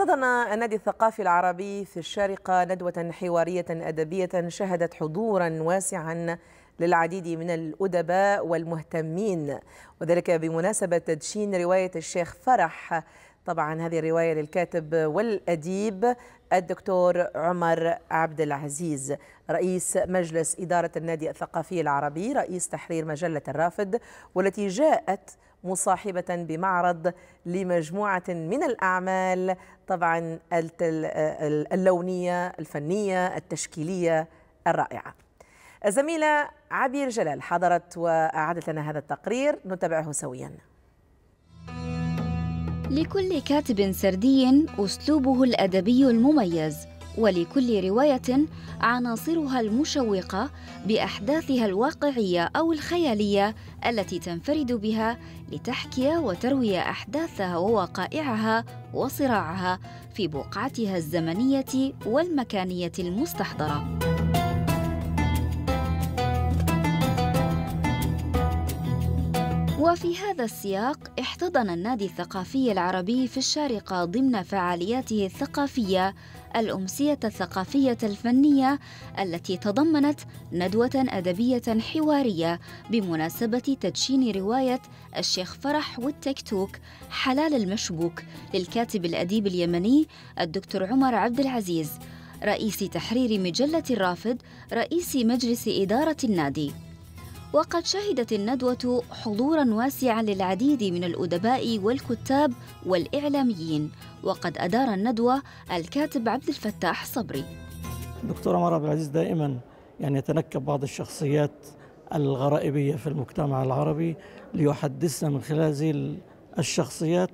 احتضن النادي الثقافي العربي في الشارقة ندوة حوارية أدبية شهدت حضورا واسعا للعديد من الأدباء والمهتمين وذلك بمناسبة تدشين رواية الشيخ فرح طبعا هذه الرواية للكاتب والأديب الدكتور عمر عبد العزيز رئيس مجلس إدارة النادي الثقافي العربي رئيس تحرير مجلة الرافد والتي جاءت مصاحبة بمعرض لمجموعة من الأعمال طبعا اللونية الفنية التشكيلية الرائعة الزميلة عبير جلال حضرت وأعادت لنا هذا التقرير نتابعه سوياً لكل كاتب سردي أسلوبه الأدبي المميز ولكل رواية عناصرها المشوقة بأحداثها الواقعية أو الخيالية التي تنفرد بها لتحكي وتروي أحداثها ووقائعها وصراعها في بقعتها الزمنية والمكانية المستحضرة. وفي هذا السياق احتضن النادي الثقافي العربي في الشارقة ضمن فعالياته الثقافية الأمسية الثقافية الفنية التي تضمنت ندوة أدبية حوارية بمناسبة تدشين رواية الشيخ فرح والتكتوك حلال المشبوك للكاتب الأديب اليمني الدكتور عمر عبد العزيز رئيس تحرير مجلة الرافد رئيس مجلس إدارة النادي وقد شهدت الندوة حضورا واسعا للعديد من الأدباء والكتاب والإعلاميين وقد أدار الندوة الكاتب عبد الفتاح صبري دكتور عمر عبد العزيز دائما يعني يتنكب بعض الشخصيات الغرائبية في المجتمع العربي ليحدثنا من خلال هذه الشخصيات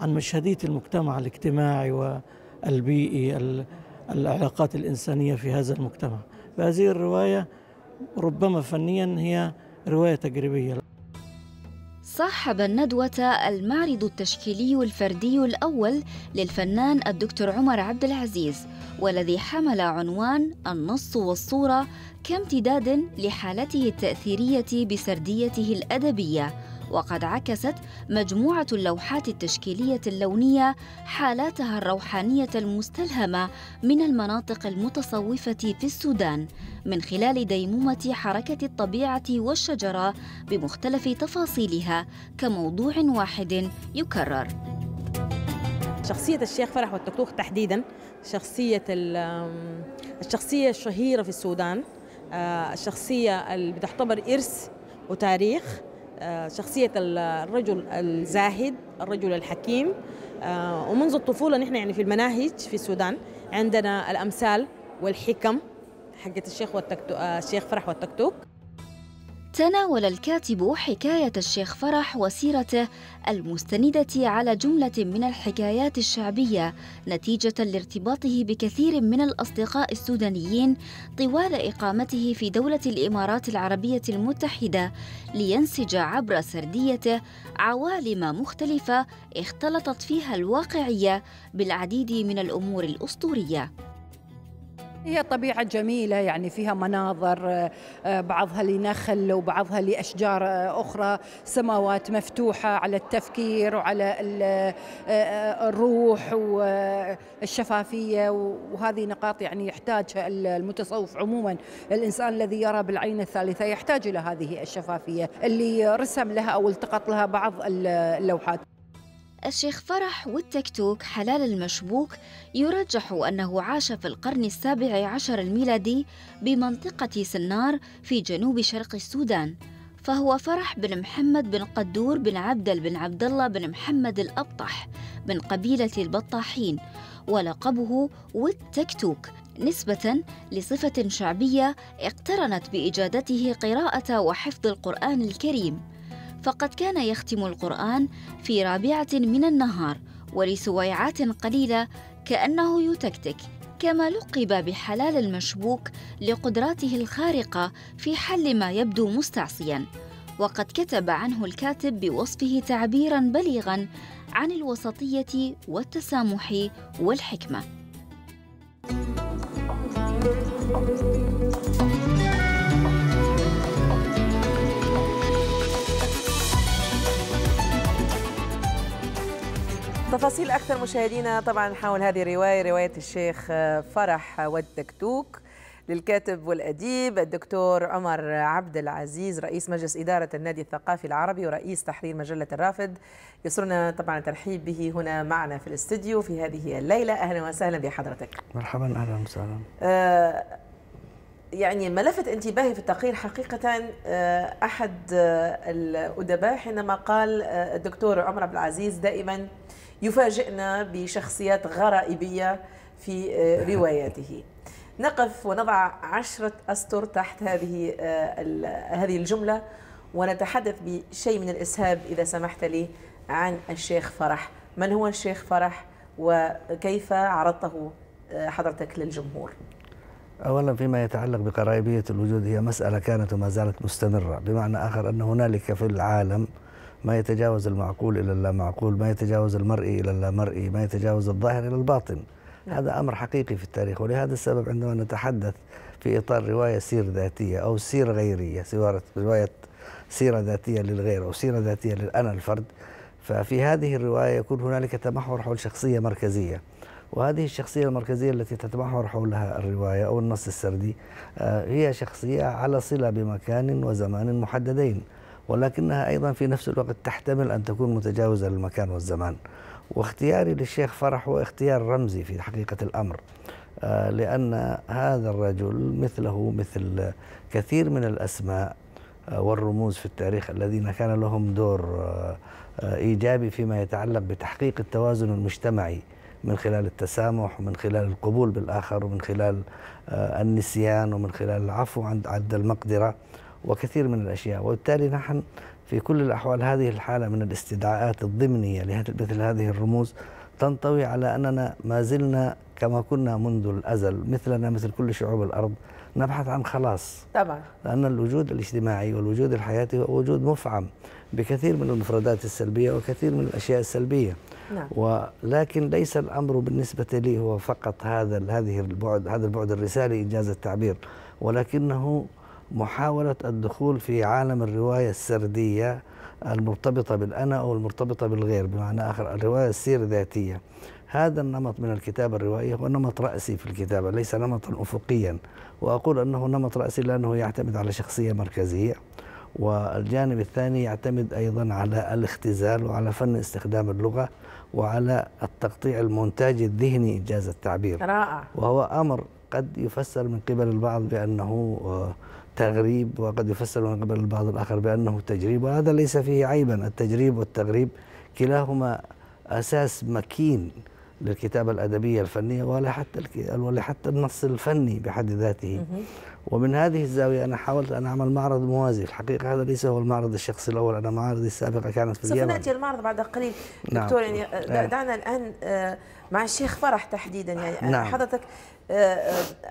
عن مشهدية المجتمع الاجتماعي والبيئي العلاقات الإنسانية في هذا المجتمع فهذه الرواية ربما فنيا هي رواية تجريبية صاحب الندوة المعرض التشكيلي الفردي الأول للفنان الدكتور عمر عبد العزيز والذي حمل عنوان النص والصورة كامتداد لحالته التأثيرية بسرديته الأدبية وقد عكست مجموعة اللوحات التشكيلية اللونية حالاتها الروحانية المستلهمة من المناطق المتصوفة في السودان من خلال ديمومة حركة الطبيعة والشجرة بمختلف تفاصيلها كموضوع واحد يكرر. شخصية الشيخ فرح والتكتوك تحديدا شخصية الشخصية الشهيرة في السودان آه، الشخصية اللي بتعتبر إرث وتاريخ آه، شخصية الرجل الزاهد الرجل الحكيم آه، ومنذ الطفولة نحن يعني في المناهج في السودان عندنا الأمثال والحكم حقت الشيخ والتكتو... آه، الشيخ فرح والتكتوك تناول الكاتب حكاية الشيخ فرح وسيرته المستندة على جملة من الحكايات الشعبية نتيجة لارتباطه بكثير من الأصدقاء السودانيين طوال إقامته في دولة الإمارات العربية المتحدة لينسج عبر سرديته عوالم مختلفة اختلطت فيها الواقعية بالعديد من الأمور الأسطورية هي طبيعة جميلة يعني فيها مناظر آه، آه، بعضها لنخل وبعضها لأشجار آه، أخرى سماوات مفتوحة على التفكير وعلى الروح والشفافية وهذه نقاط يعني يحتاجها المتصوف عموما الإنسان الذي يرى بالعين الثالثة يحتاج إلى هذه الشفافية اللي رسم لها أو التقط لها بعض اللوحات الشيخ فرح والتكتوك حلال المشبوك يرجح أنه عاش في القرن السابع عشر الميلادي بمنطقة سنار في جنوب شرق السودان فهو فرح بن محمد بن قدور بن عبدل بن عبد الله بن محمد الأبطح من قبيلة البطاحين ولقبه والتكتوك نسبة لصفة شعبية اقترنت بإجادته قراءة وحفظ القرآن الكريم فقد كان يختم القرآن في رابعة من النهار ولسويعات قليلة كأنه يتكتك كما لقب بحلال المشبوك لقدراته الخارقة في حل ما يبدو مستعصيا وقد كتب عنه الكاتب بوصفه تعبيرا بليغا عن الوسطية والتسامح والحكمة thank you تفاصيل أكثر مشاهدينا طبعا حول هذه الرواية رواية الشيخ فرح والتكتوك للكاتب والأديب الدكتور عمر عبد العزيز رئيس مجلس إدارة النادي الثقافي العربي ورئيس تحرير مجلة الرافد يسرنا طبعا الترحيب به هنا معنا في الاستديو في هذه الليلة أهلا وسهلا بحضرتك مرحبا أهلا وسهلا آه، يعني ما لفت انتباهي في التقرير حقيقة آه، أحد آه، الأدباء حينما قال الدكتور عمر عبد العزيز دائما يفاجئنا بشخصيات غرائبية في آه، رواياته نقف ونضع عشرة أسطر تحت هذه آه، هذه الجملة ونتحدث بشيء من الإسهاب إذا سمحت لي عن الشيخ فرح من هو الشيخ فرح وكيف عرضته آه، حضرتك للجمهور أولا فيما يتعلق بقرائبية الوجود هي مسألة كانت وما زالت مستمرة بمعنى آخر أن هنالك في العالم ما يتجاوز المعقول إلى اللامعقول ما يتجاوز المرئي إلى اللامرئي ما يتجاوز الظاهر إلى الباطن نعم. هذا أمر حقيقي في التاريخ ولهذا السبب عندما نتحدث في إطار رواية سير ذاتية أو سير غيرية رواية سيرة ذاتية للغير أو سيرة ذاتية للأنا الفرد ففي هذه الرواية يكون هنالك تمحور حول شخصية مركزية وهذه الشخصية المركزية التي تتمحور حولها الرواية أو النص السردي آه، هي شخصية على صلة بمكان وزمان محددين ولكنها أيضا في نفس الوقت تحتمل أن تكون متجاوزة للمكان والزمان واختياري للشيخ فرح هو اختيار رمزي في حقيقة الأمر آه، لأن هذا الرجل مثله مثل كثير من الأسماء آه، والرموز في التاريخ الذين كان لهم دور آه، إيجابي فيما يتعلق بتحقيق التوازن المجتمعي من خلال التسامح ومن خلال القبول بالآخر ومن خلال النسيان ومن خلال العفو عند عد المقدرة وكثير من الأشياء وبالتالي نحن في كل الأحوال هذه الحالة من الاستدعاءات الضمنية لمثل هذه الرموز تنطوي على أننا ما زلنا كما كنا منذ الأزل مثلنا مثل كل شعوب الأرض نبحث عن خلاص طبعا لأن الوجود الاجتماعي والوجود الحياتي هو وجود مفعم بكثير من المفردات السلبية وكثير من الأشياء السلبية نعم. ولكن ليس الأمر بالنسبة لي هو فقط هذا هذه البعد هذا البعد الرسالي إنجاز التعبير ولكنه محاولة الدخول في عالم الرواية السردية المرتبطة بالأنا أو المرتبطة بالغير بمعنى آخر الرواية السير ذاتية هذا النمط من الكتابة الروائية هو نمط رأسي في الكتابة ليس نمطا أفقيا وأقول أنه نمط رأسي لأنه يعتمد على شخصية مركزية والجانب الثاني يعتمد أيضا على الاختزال وعلى فن استخدام اللغة وعلى التقطيع المونتاج الذهني إنجاز التعبير رائع وهو أمر قد يفسر من قبل البعض بأنه آه، التغريب وقد يفسر من قبل البعض الآخر بأنه تجريب وهذا ليس فيه عيبا التجريب والتغريب كلاهما أساس مكين للكتابة الأدبية الفنية ولا حتى ولا حتى النص الفني بحد ذاته ومن هذه الزاوية أنا حاولت أن أعمل معرض موازي الحقيقة هذا ليس هو المعرض الشخصي الأول أنا معارضي السابقة كانت في اليمن سوف نأتي المعرض بعد قليل نعم. دكتور يعني آه. دعنا الآن آه، مع الشيخ فرح تحديدا يعني أنا آه، نعم. حضرتك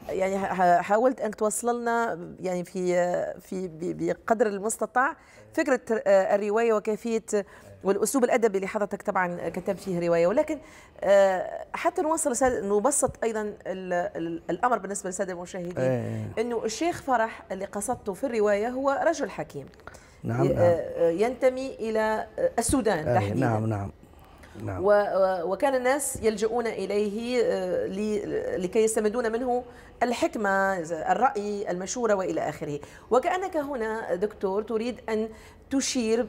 يعني حاولت ان توصل لنا يعني في في بقدر المستطاع فكرة الرواية وكيفية والاسلوب الادبي اللي حضرتك طبعا كتبت فيه روايه ولكن آه، حتى نوصل نبسط ايضا الامر بالنسبه للساده المشاهدين أيه. انه الشيخ فرح اللي قصدته في الروايه هو رجل حكيم نعم, نعم. آه، آه، ينتمي الى السودان أيه. تحديدا نعم نعم نعم. وكان الناس يلجؤون إليه آه، لكي يستمدون منه الحكمة الرأي المشورة وإلى آخره وكأنك هنا دكتور تريد أن تشير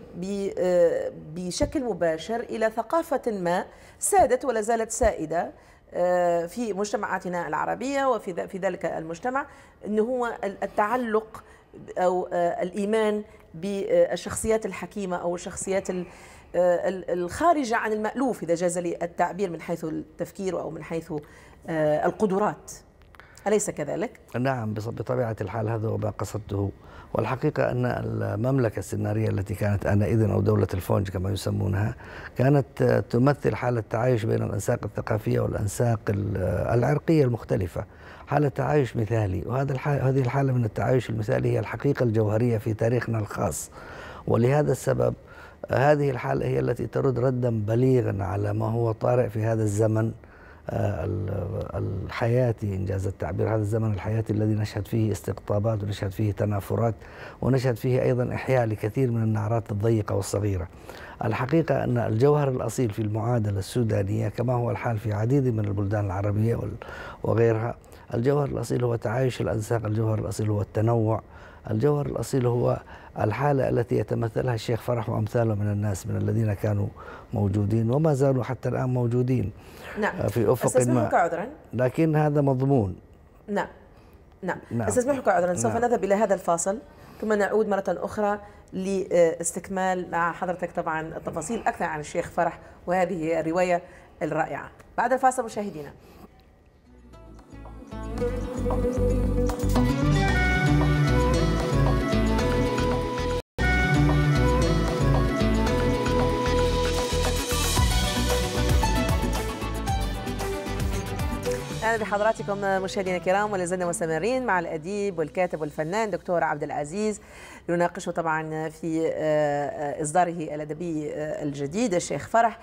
آه، بشكل مباشر إلى ثقافة ما سادت ولا زالت سائدة آه، في مجتمعاتنا العربية وفي في ذلك المجتمع أنه هو التعلق أو الإيمان بالشخصيات الحكيمة أو الشخصيات آه، الخارجة عن المألوف إذا جاز لي التعبير من حيث التفكير أو من حيث آه، القدرات أليس كذلك؟ نعم بطبيعة الحال هذا هو ما قصدته والحقيقة أن المملكة السنارية التي كانت آنئذ أو دولة الفونج كما يسمونها كانت آه، تمثل حالة تعايش بين الأنساق الثقافية والأنساق العرقية المختلفة حالة تعايش مثالي وهذا هذه الحالة من التعايش المثالي هي الحقيقة الجوهرية في تاريخنا الخاص ولهذا السبب هذه الحالة هي التي ترد ردا بليغا على ما هو طارئ في هذا الزمن آه، الحياتي إن جاز التعبير هذا الزمن الحياتي الذي نشهد فيه استقطابات ونشهد فيه تنافرات ونشهد فيه أيضا إحياء لكثير من النعرات الضيقة والصغيرة الحقيقة أن الجوهر الأصيل في المعادلة السودانية كما هو الحال في عديد من البلدان العربية وغيرها الجوهر الأصيل هو تعايش الأنساق الجوهر الأصيل هو التنوع الجوهر الأصيل هو الحالة التي يتمثلها الشيخ فرح وأمثاله من الناس من الذين كانوا موجودين وما زالوا حتى الآن موجودين نعم. آه، في أفق ما عذرا لكن هذا مضمون نعم نعم, نعم. استسمحك عذرا سوف نعم. نذهب إلى هذا الفاصل ثم نعود مرة أخرى لاستكمال مع حضرتك طبعا التفاصيل أكثر عن الشيخ فرح وهذه الرواية الرائعة بعد الفاصل مشاهدينا Thank you. اهلا بحضراتكم مشاهدينا الكرام ولا زلنا مستمرين مع الاديب والكاتب والفنان دكتور عبد العزيز يناقش طبعا في آه، آه، اصداره الادبي آه، الجديد الشيخ فرح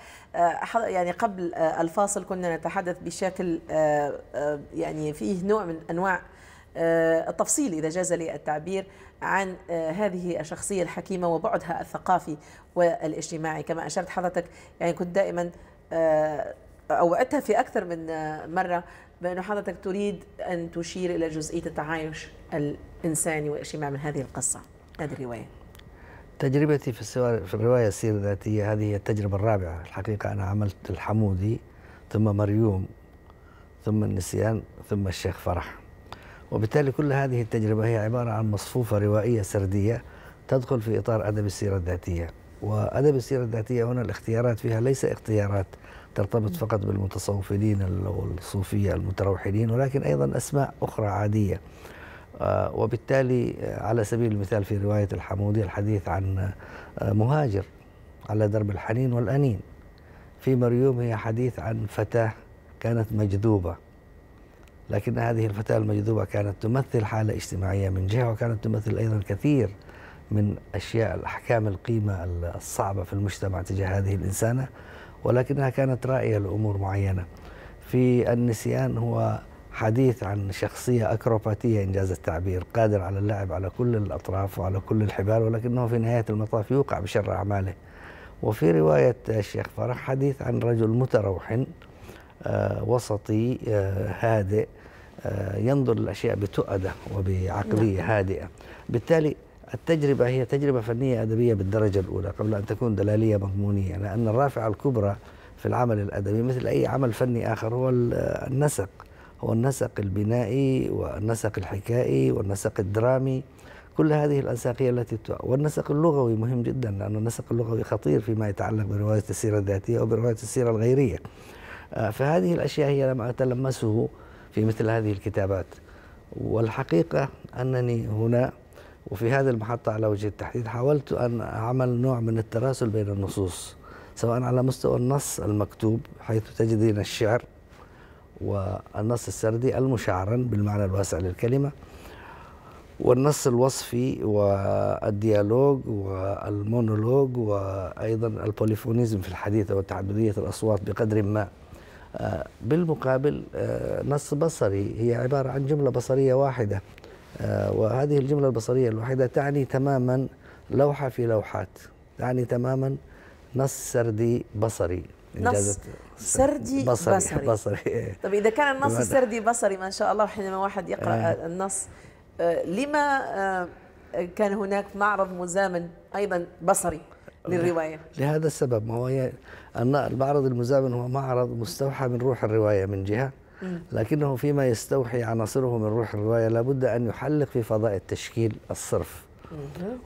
يعني قبل الفاصل كنا نتحدث بشكل يعني فيه نوع من انواع التفصيل اذا جاز لي التعبير عن هذه الشخصيه الحكيمه وبعدها الثقافي والاجتماعي كما اشرت حضرتك يعني كنت دائما اوقتها في اكثر من آه، مره بانه حضرتك تريد ان تشير الى جزئيه التعايش الانساني والاجتماعي من هذه القصه هذه الروايه تجربتي في السوار في الروايه السيره الذاتيه هذه هي التجربه الرابعه الحقيقه انا عملت الحمودي ثم مريوم ثم النسيان ثم الشيخ فرح وبالتالي كل هذه التجربه هي عباره عن مصفوفه روائيه سرديه تدخل في اطار ادب السيره الذاتيه وادب السيره الذاتيه هنا الاختيارات فيها ليس اختيارات ترتبط فقط بالمتصوفين والصوفية المتروحلين ولكن أيضا أسماء أخرى عادية آه، وبالتالي آه، على سبيل المثال في رواية الحمودي الحديث عن آه، مهاجر على درب الحنين والأنين في مريوم هي حديث عن فتاة كانت مجذوبة لكن هذه الفتاة المجذوبة كانت تمثل حالة اجتماعية من جهة وكانت تمثل أيضا كثير من أشياء الأحكام القيمة الصعبة في المجتمع تجاه هذه الإنسانة ولكنها كانت رائية لأمور معينة في النسيان هو حديث عن شخصية أكروباتية إن جاز التعبير قادر على اللعب على كل الأطراف وعلى كل الحبال ولكنه في نهاية المطاف يوقع بشر أعماله وفي رواية الشيخ فرح حديث عن رجل متروح آه، وسطي آه، هادئ آه، ينظر للأشياء بتؤدة وبعقلية نعم. هادئة بالتالي التجربة هي تجربة فنية أدبية بالدرجة الأولى قبل أن تكون دلالية مضمونية لأن الرافعة الكبرى في العمل الأدبي مثل أي عمل فني آخر هو النسق هو النسق البنائي والنسق الحكائي والنسق الدرامي كل هذه الأنساقية التي والنسق اللغوي مهم جدا لأن النسق اللغوي خطير فيما يتعلق برواية السيرة الذاتية برواية السيرة الغيرية آه، فهذه الأشياء هي ما أتلمسه في مثل هذه الكتابات والحقيقة أنني هنا وفي هذه المحطة على وجه التحديد حاولت أن أعمل نوع من التراسل بين النصوص سواء على مستوى النص المكتوب حيث تجدين الشعر والنص السردي المشعرا بالمعنى الواسع للكلمة والنص الوصفي والديالوج والمونولوج وأيضا البوليفونيزم في الحديث وتعددية الأصوات بقدر ما آه، بالمقابل آه، نص بصري هي عبارة عن جملة بصرية واحدة آه، وهذه الجملة البصرية الوحيدة تعني تماما لوحة في لوحات تعني تماما نص سردي بصري نص سردي بصري, بصري. بصري. طب إذا كان النص السردي بصري ما شاء الله حينما واحد يقرأ آه. النص آه، لما آه، كان هناك معرض مزامن أيضا بصري للرواية لهذا السبب ما هو المعرض المزامن هو معرض مستوحى من روح الرواية من جهة لكنه فيما يستوحي عناصره من روح الرواية لابد أن يحلق في فضاء التشكيل الصرف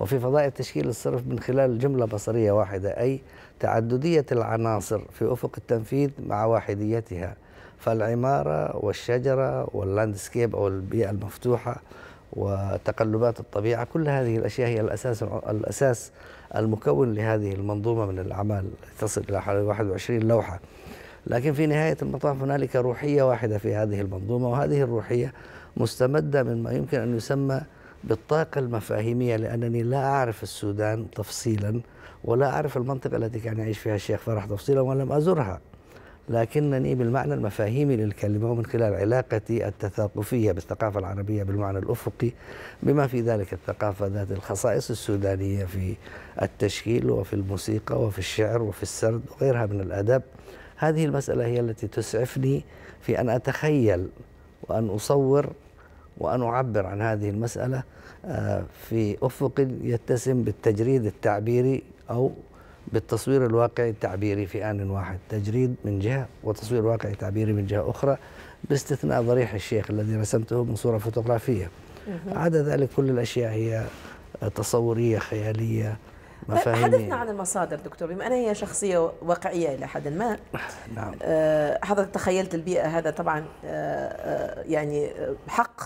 وفي فضاء التشكيل الصرف من خلال جملة بصرية واحدة أي تعددية العناصر في أفق التنفيذ مع واحديتها فالعمارة والشجرة واللاندسكيب أو البيئة المفتوحة وتقلبات الطبيعة كل هذه الأشياء هي الأساس الأساس المكون لهذه المنظومة من الأعمال تصل إلى حوالي 21 لوحة لكن في نهاية المطاف هنالك روحية واحدة في هذه المنظومة وهذه الروحية مستمدة من ما يمكن أن يسمى بالطاقة المفاهيمية لأنني لا أعرف السودان تفصيلا ولا أعرف المنطقة التي كان يعيش فيها الشيخ فرح تفصيلا ولم أزرها لكنني بالمعنى المفاهيمي للكلمة ومن خلال علاقتي التثاقفية بالثقافة العربية بالمعنى الأفقي بما في ذلك الثقافة ذات الخصائص السودانية في التشكيل وفي الموسيقى وفي الشعر وفي السرد وغيرها من الأدب هذه المسألة هي التي تسعفني في أن أتخيل وأن أصور وأن أعبر عن هذه المسألة آه، في أفق يتسم بالتجريد التعبيري أو بالتصوير الواقعي التعبيري في آن واحد تجريد من جهة وتصوير واقعي تعبيري من جهة أخرى باستثناء ضريح الشيخ الذي رسمته من صورة فوتوغرافية عدا ذلك كل الأشياء هي تصورية خيالية حدثنا عن المصادر دكتور بما أنا هي شخصية واقعية إلى حد ما نعم آه، حضرتك تخيلت البيئة هذا طبعا آه، آه، يعني حق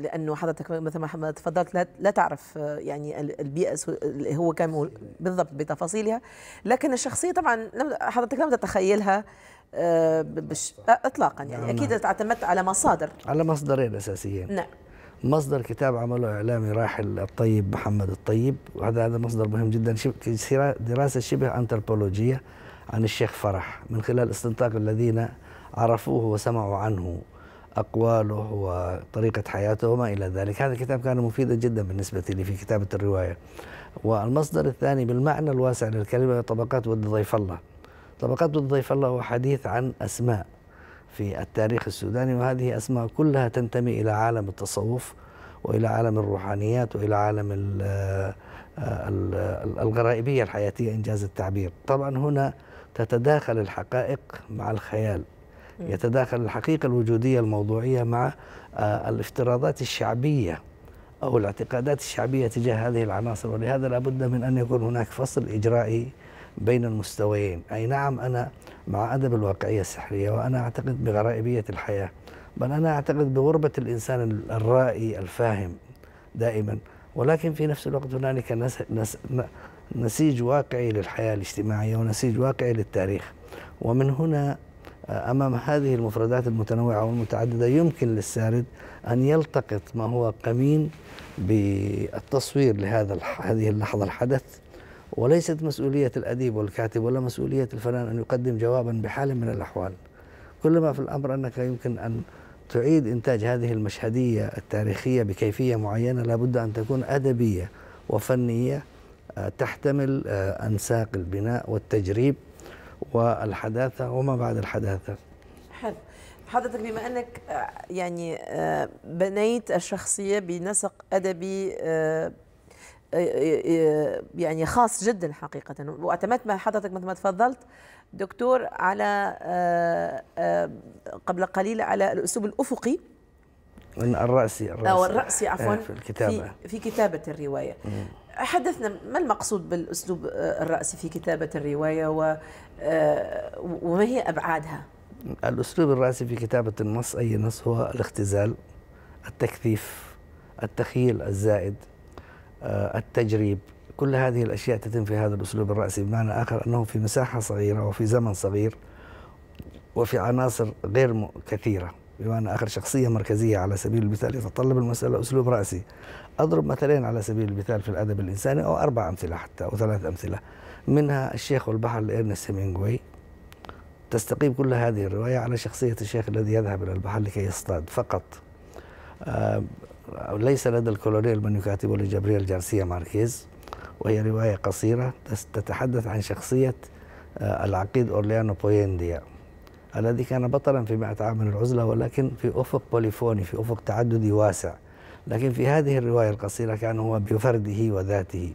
لانه حضرتك مثل ما تفضلت لا تعرف يعني البيئه هو كان بالضبط بتفاصيلها لكن الشخصيه طبعا حضرتك لم تتخيلها اطلاقا يعني نعم، اكيد نعم. اعتمدت على مصادر على مصدرين اساسيين نعم مصدر كتاب عمله إعلامي راحل الطيب محمد الطيب وهذا هذا مصدر مهم جدا دراسة شبه أنثروبولوجية عن الشيخ فرح من خلال استنطاق الذين عرفوه وسمعوا عنه أقواله وطريقة حياته وما إلى ذلك هذا الكتاب كان مفيدا جدا بالنسبة لي في كتابة الرواية والمصدر الثاني بالمعنى الواسع للكلمة طبقات ود ضيف الله طبقات ود ضيف الله هو حديث عن أسماء في التاريخ السوداني وهذه أسماء كلها تنتمي إلى عالم التصوف وإلى عالم الروحانيات وإلى عالم آه، الغرائبية الحياتية إن جاز التعبير طبعا هنا تتداخل الحقائق مع الخيال يتداخل الحقيقة الوجودية الموضوعية مع آه، الافتراضات الشعبية أو الاعتقادات الشعبية تجاه هذه العناصر ولهذا لابد من أن يكون هناك فصل إجرائي بين المستويين أي نعم أنا مع أدب الواقعية السحرية وأنا أعتقد بغرائبية الحياة بل أنا أعتقد بغربة الإنسان الرائي الفاهم دائما ولكن في نفس الوقت هنالك نس... نس... نسيج واقعي للحياة الاجتماعية ونسيج واقعي للتاريخ ومن هنا آه، أمام هذه المفردات المتنوعة والمتعددة يمكن للسارد أن يلتقط ما هو قمين بالتصوير لهذا هذه اللحظة الحدث وليست مسؤولية الأديب والكاتب ولا مسؤولية الفنان أن يقدم جوابا بحال من الأحوال كل ما في الأمر أنك يمكن أن تعيد إنتاج هذه المشهدية التاريخية بكيفية معينة لابد أن تكون أدبية وفنية آه، تحتمل آه، أنساق البناء والتجريب والحداثة وما بعد الحداثة حلو حضرتك بما أنك آه، يعني بنيت الشخصية بنسق أدبي يعني خاص جدا حقيقة واعتمدت مع حضرتك مثل ما تفضلت دكتور على آه، آه، قبل قليل على الأسلوب الأفقي الرأسي الرأسي أو الرأسي آه، عفوا في الكتابة في, في كتابة الرواية حدثنا ما المقصود بالأسلوب الرأسي في كتابة الرواية وما هي أبعادها؟ الأسلوب الرأسي في كتابة النص أي نص هو الاختزال التكثيف التخيل الزائد آه، التجريب كل هذه الأشياء تتم في هذا الأسلوب الرأسي بمعنى آخر أنه في مساحة صغيرة وفي زمن صغير وفي عناصر غير كثيرة بمعنى آخر شخصية مركزية على سبيل المثال يتطلب المسألة أسلوب رأسي أضرب مثلين على سبيل المثال في الأدب الإنساني أو أربع أمثلة حتى أو ثلاث أمثلة منها الشيخ والبحر لإرنست هيمينغوي تستقيم كل هذه الرواية على شخصية الشيخ الذي يذهب إلى البحر لكي يصطاد فقط آه، ليس لدى الكولونيل من يكاتبه لجبريل جارسيا ماركيز وهي رواية قصيرة تتحدث عن شخصية آه، العقيد أورليانو بوينديا الذي كان بطلا في 100 عام من العزلة ولكن في أفق بوليفوني في أفق تعددي واسع لكن في هذه الرواية القصيرة كان هو بفرده وذاته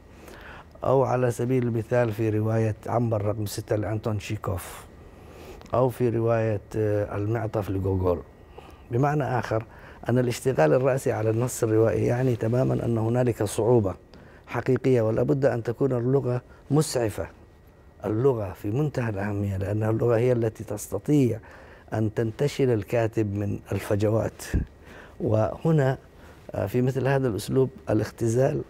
أو على سبيل المثال في رواية عنبر رقم ستة لأنتون شيكوف أو في رواية آه، المعطف لجوجول بمعنى آخر أن الاشتغال الرأسي على النص الروائي يعني تماما أن هنالك صعوبة حقيقية ولا بد أن تكون اللغة مسعفة اللغة في منتهى الأهمية لأن اللغة هي التي تستطيع أن تنتشل الكاتب من الفجوات وهنا آه، في مثل هذا الأسلوب الاختزال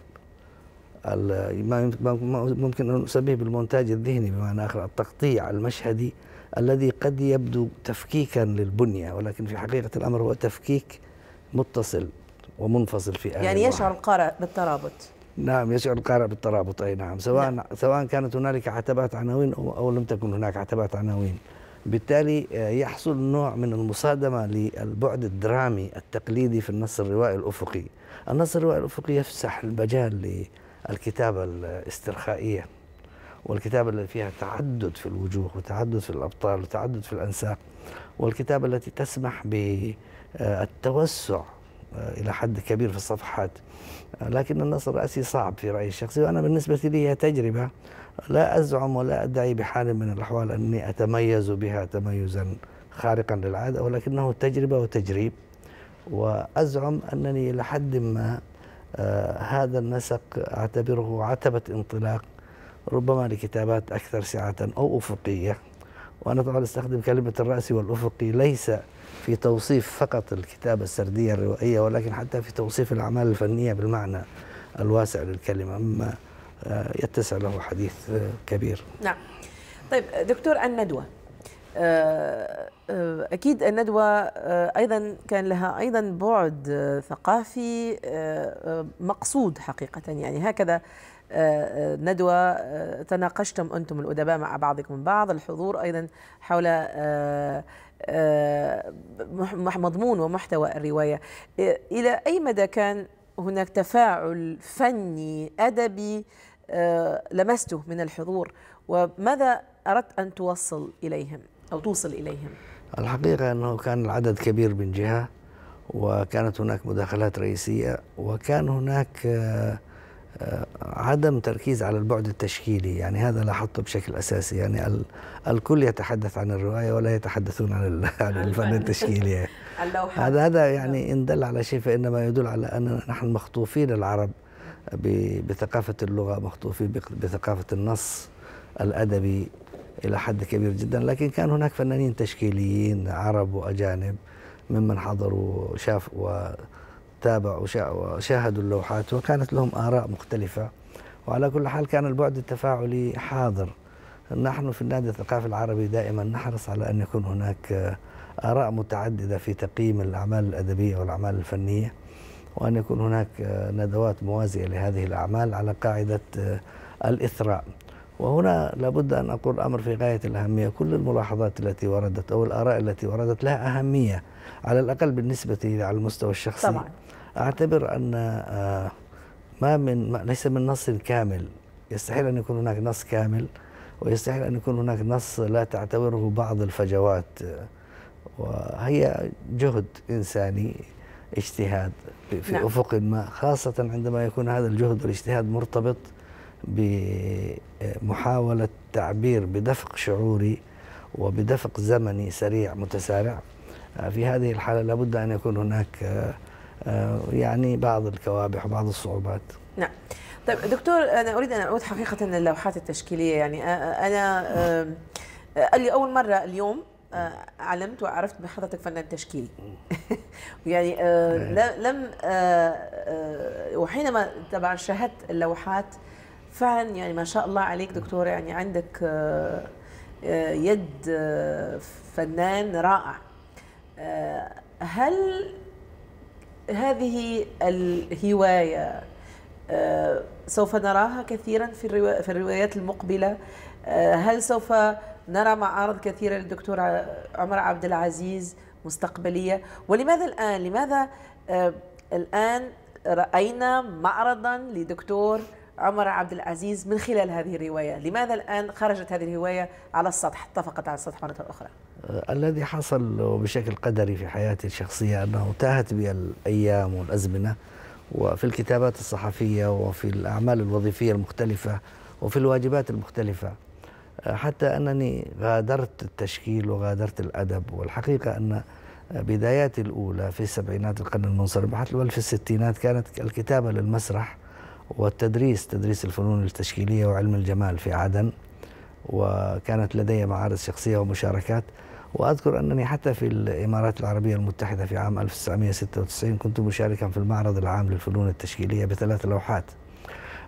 ممكن أن نسميه بالمونتاج الذهني بمعنى آخر التقطيع المشهدي الذي قد يبدو تفكيكا للبنية ولكن في حقيقة الأمر هو تفكيك متصل ومنفصل في يعني يشعر القارئ بالترابط نعم يشعر القارئ بالترابط اي نعم سواء نعم. سواء كانت هنالك عتبات عناوين او لم تكن هناك عتبات عناوين بالتالي آه، يحصل نوع من المصادمه للبعد الدرامي التقليدي في النص الروائي الافقي النص الروائي الافقي يفسح المجال للكتابه الاسترخائيه والكتابة التي فيها تعدد في الوجوه وتعدد في الأبطال وتعدد في الأنساق والكتابة التي تسمح بالتوسع آه، إلى حد كبير في الصفحات آه، لكن النص الرأسي صعب في رأيي الشخصي وأنا بالنسبة لي هي تجربة لا أزعم ولا أدعي بحال من الأحوال أني أتميز بها تميزا خارقا للعادة ولكنه تجربة وتجريب وأزعم أنني إلى حد ما آه، هذا النسق أعتبره عتبة انطلاق ربما لكتابات أكثر سعة أو أفقية وأنا طبعا أستخدم كلمة الرأس والأفقي ليس في توصيف فقط الكتابة السردية الروائية ولكن حتى في توصيف الأعمال الفنية بالمعنى الواسع للكلمة مما آه، يتسع له حديث آه، كبير نعم طيب دكتور الندوة آه، آه، أكيد الندوة آه، أيضا كان لها أيضا بعد آه، ثقافي مقصود حقيقة يعني هكذا ندوة تناقشتم أنتم الأدباء مع بعضكم بعض الحضور أيضا حول مضمون ومحتوى الرواية إلى أي مدى كان هناك تفاعل فني أدبي لمسته من الحضور وماذا أردت أن توصل إليهم أو توصل إليهم الحقيقة أنه كان العدد كبير من جهة وكانت هناك مداخلات رئيسية وكان هناك آه، آه، عدم تركيز على البعد التشكيلي يعني هذا لاحظته بشكل أساسي يعني الكل يتحدث عن الرواية ولا يتحدثون عن عن الفن التشكيلي هذا هذا يعني نعم. إن دل على شيء فإنما يدل على أن نحن مخطوفين العرب بثقافة اللغة مخطوفين بثقافة النص الأدبي إلى حد كبير جدا لكن كان هناك فنانين تشكيليين عرب وأجانب ممن حضروا شاف وتابعوا وشاهدوا اللوحات وكانت لهم آراء مختلفة وعلى كل حال كان البعد التفاعلي حاضر نحن في النادي الثقافي العربي دائما نحرص على أن يكون هناك آراء متعددة في تقييم الأعمال الأدبية والأعمال الفنية وأن يكون هناك ندوات موازية لهذه الأعمال على قاعدة الإثراء وهنا لابد أن أقول أمر في غاية الأهمية كل الملاحظات التي وردت أو الآراء التي وردت لها أهمية على الأقل بالنسبة لي على المستوى الشخصي طبعا. أعتبر أن آه، ما من ما ليس من نص كامل يستحيل أن يكون هناك نص كامل ويستحيل أن يكون هناك نص لا تعتبره بعض الفجوات وهي جهد إنساني اجتهاد في نعم. أفق ما خاصة عندما يكون هذا الجهد والاجتهاد مرتبط بمحاولة تعبير بدفق شعوري وبدفق زمني سريع متسارع آه، في هذه الحالة لابد أن يكون هناك آه، آه، يعني بعض الكوابح وبعض الصعوبات نعم طيب دكتور أنا أريد أن أعود حقيقة للوحات التشكيلية يعني أنا اللي أول مرة اليوم علمت وعرفت بحضرتك فنان تشكيلي يعني لم وحينما طبعا شاهدت اللوحات فعلا يعني ما شاء الله عليك دكتوره يعني عندك آه، آه، يد آه، فنان رائع هل هذه الهواية سوف نراها كثيرا في في الروايات المقبلة هل سوف نرى معارض كثيرة للدكتور عمر عبد العزيز مستقبلية ولماذا الآن لماذا الآن رأينا معرضا لدكتور عمر عبد العزيز من خلال هذه الرواية لماذا الآن خرجت هذه الرواية على السطح اتفقت على السطح مرة أخرى آه، الذي حصل بشكل قدري في حياتي الشخصية أنه تاهت بي الأيام والأزمنة وفي الكتابات الصحفية وفي الأعمال الوظيفية المختلفة وفي الواجبات المختلفة آه، حتى أنني غادرت التشكيل وغادرت الأدب والحقيقة أن بداياتي الأولى في سبعينات القرن المنصرم حتى في الستينات كانت الكتابة للمسرح والتدريس تدريس الفنون التشكيلية وعلم الجمال في عدن وكانت لدي معارض شخصية ومشاركات وأذكر أنني حتى في الإمارات العربية المتحدة في عام 1996 كنت مشاركا في المعرض العام للفنون التشكيلية بثلاث لوحات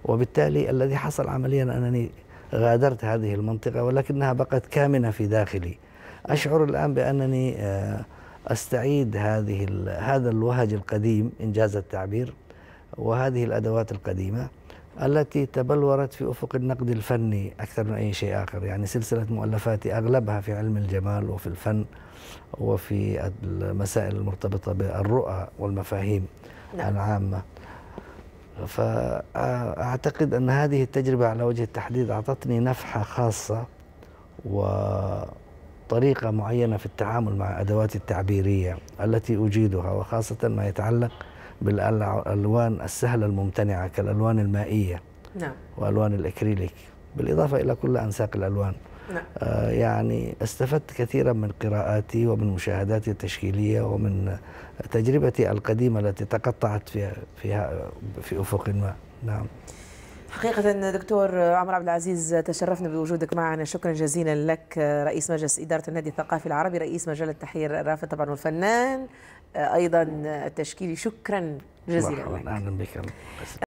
وبالتالي الذي حصل عمليا أنني غادرت هذه المنطقة ولكنها بقت كامنة في داخلي أشعر الآن بأنني آه، أستعيد هذه هذا الوهج القديم إنجاز التعبير وهذه الأدوات القديمة التي تبلورت في أفق النقد الفني أكثر من أي شيء آخر يعني سلسلة مؤلفاتي أغلبها في علم الجمال وفي الفن وفي المسائل المرتبطة بالرؤى والمفاهيم نعم. العامة فأعتقد أن هذه التجربة على وجه التحديد أعطتني نفحة خاصة وطريقة معينة في التعامل مع أدواتي التعبيرية التي أجيدها وخاصة ما يتعلق بالالوان السهله الممتنعه كالالوان المائيه نعم والوان الاكريليك بالاضافه الى كل انساق الالوان نعم. آه يعني استفدت كثيرا من قراءاتي ومن مشاهداتي التشكيليه ومن تجربتي القديمه التي تقطعت فيها فيها في افق ما نعم حقيقة دكتور عمر عبد العزيز تشرفنا بوجودك معنا شكرا جزيلا لك رئيس مجلس إدارة النادي الثقافي العربي رئيس مجلة تحرير الرافد طبعا والفنان ايضا التشكيلي شكرا جزيلا لك اهلا بك